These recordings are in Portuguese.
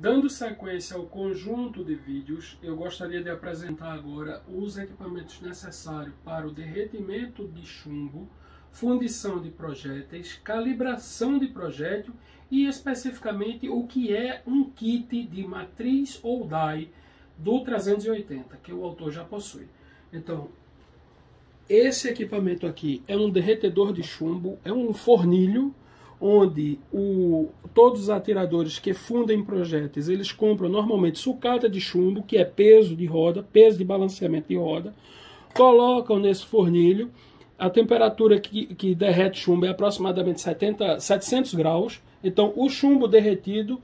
Dando sequência ao conjunto de vídeos, eu gostaria de apresentar agora os equipamentos necessários para o derretimento de chumbo, fundição de projéteis, calibração de projétil e especificamente o que é um kit de matriz ou DAI do 380, que o autor já possui. Então, esse equipamento aqui é um derretedor de chumbo, é um fornilho, onde o, todos os atiradores que fundem projéteis, eles compram normalmente sucata de chumbo, que é peso de roda, peso de balanceamento de roda, colocam nesse fornilho, a temperatura que, que derrete chumbo é aproximadamente 70, 700 graus, então o chumbo derretido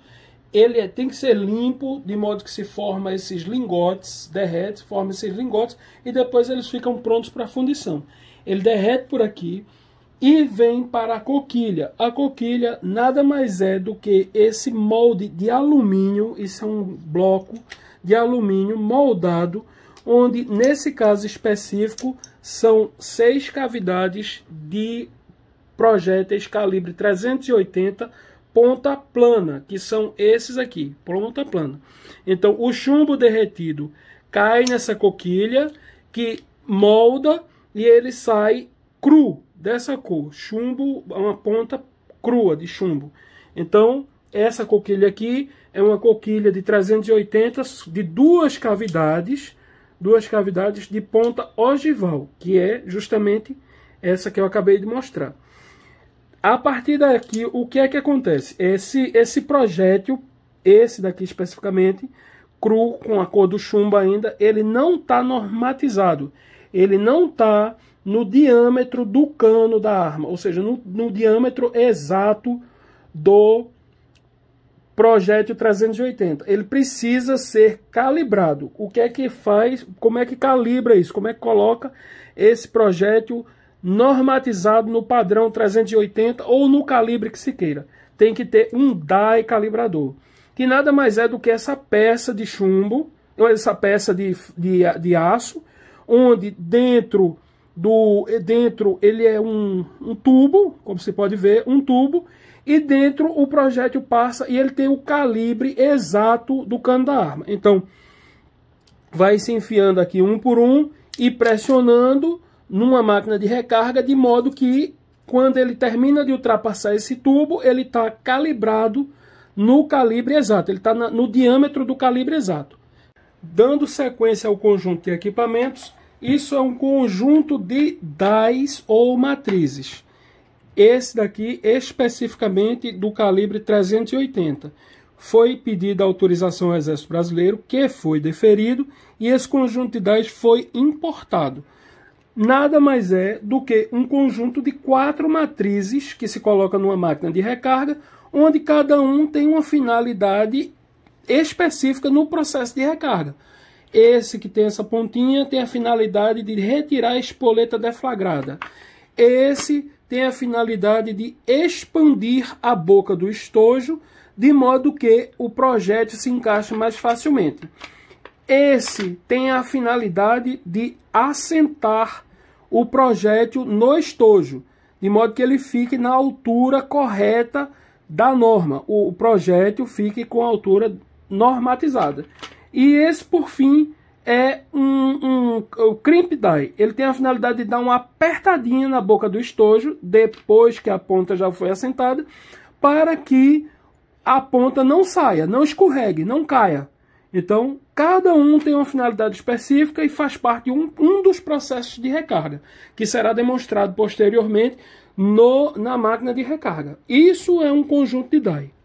ele é, tem que ser limpo, de modo que se forma esses lingotes, derrete, forma esses lingotes, e depois eles ficam prontos para fundição. Ele derrete por aqui, e vem para a coquilha. A coquilha nada mais é do que esse molde de alumínio, isso é um bloco de alumínio moldado, onde nesse caso específico são seis cavidades de projéteis calibre 380 ponta plana, que são esses aqui, ponta plana. Então o chumbo derretido cai nessa coquilha que molda e ele sai cru, dessa cor, chumbo, é uma ponta crua de chumbo. Então, essa coquilha aqui é uma coquilha de 380 de duas cavidades, duas cavidades de ponta ogival, que é justamente essa que eu acabei de mostrar. A partir daqui, o que é que acontece? Esse, esse projétil, esse daqui especificamente, cru, com a cor do chumbo ainda, ele não está normatizado. Ele não está no diâmetro do cano da arma, ou seja, no, no diâmetro exato do projétil 380. Ele precisa ser calibrado. O que é que faz? Como é que calibra isso? Como é que coloca esse projétil normatizado no padrão 380 ou no calibre que se queira? Tem que ter um DAE calibrador, que nada mais é do que essa peça de chumbo, ou essa peça de, de, de aço, onde dentro do dentro ele é um, um tubo, como você pode ver, um tubo, e dentro o projétil passa e ele tem o calibre exato do cano da arma. Então, vai se enfiando aqui um por um e pressionando numa máquina de recarga, de modo que quando ele termina de ultrapassar esse tubo, ele está calibrado no calibre exato, ele está no diâmetro do calibre exato. Dando sequência ao conjunto de equipamentos, isso é um conjunto de DAIs ou matrizes. Esse daqui, especificamente do calibre 380. Foi pedida autorização ao Exército Brasileiro, que foi deferido, e esse conjunto de DAIs foi importado. Nada mais é do que um conjunto de quatro matrizes que se coloca numa máquina de recarga, onde cada um tem uma finalidade específica no processo de recarga. Esse que tem essa pontinha tem a finalidade de retirar a espoleta deflagrada. Esse tem a finalidade de expandir a boca do estojo, de modo que o projétil se encaixe mais facilmente. Esse tem a finalidade de assentar o projétil no estojo, de modo que ele fique na altura correta da norma. O projétil fique com a altura normatizada. E esse, por fim, é um, um o crimp die. Ele tem a finalidade de dar uma apertadinha na boca do estojo, depois que a ponta já foi assentada, para que a ponta não saia, não escorregue, não caia. Então, cada um tem uma finalidade específica e faz parte de um, um dos processos de recarga, que será demonstrado posteriormente no, na máquina de recarga. Isso é um conjunto de die.